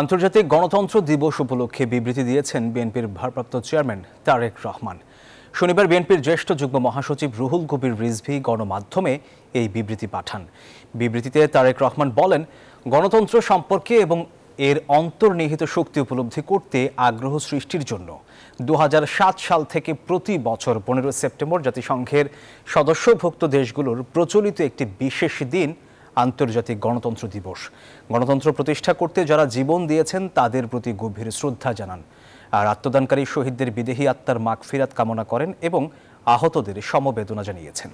আন্তর্জাতিক গণতন্ত্র দিবস উপলক্ষে বিবৃতি দিয়েছেন বিএনপির ভারপ্রাপ্ত চেয়ারম্যান তারেক রহমান শনিবার বিএনপির জ্যেষ্ঠ যুগ্ম মহাসচিব রুহুল কবির রিজভি গণমাধ্যমে এই বিবৃতি পাঠান বিবৃতিতে তারেক রহমান বলেন গণতন্ত্র সম্পর্কে এবং এর অন্তর্নিহিত শক্তি উপলব্ধি করতে আগ্রহ সৃষ্টির জন্য দু সাল থেকে প্রতি বছর পনেরো সেপ্টেম্বর জাতিসংঘের সদস্যভুক্ত দেশগুলোর প্রচলিত একটি বিশেষ দিন আন্তর্জাতিক গণতন্ত্র দিবস গণতন্ত্র প্রতিষ্ঠা করতে যারা জীবন দিয়েছেন তাদের প্রতি গভীর শ্রদ্ধা জানান আর আত্মদানকারী শহীদদের বিদেহী আত্মার মাগফিরাত কামনা করেন এবং আহতদের সমবেদনা জানিয়েছেন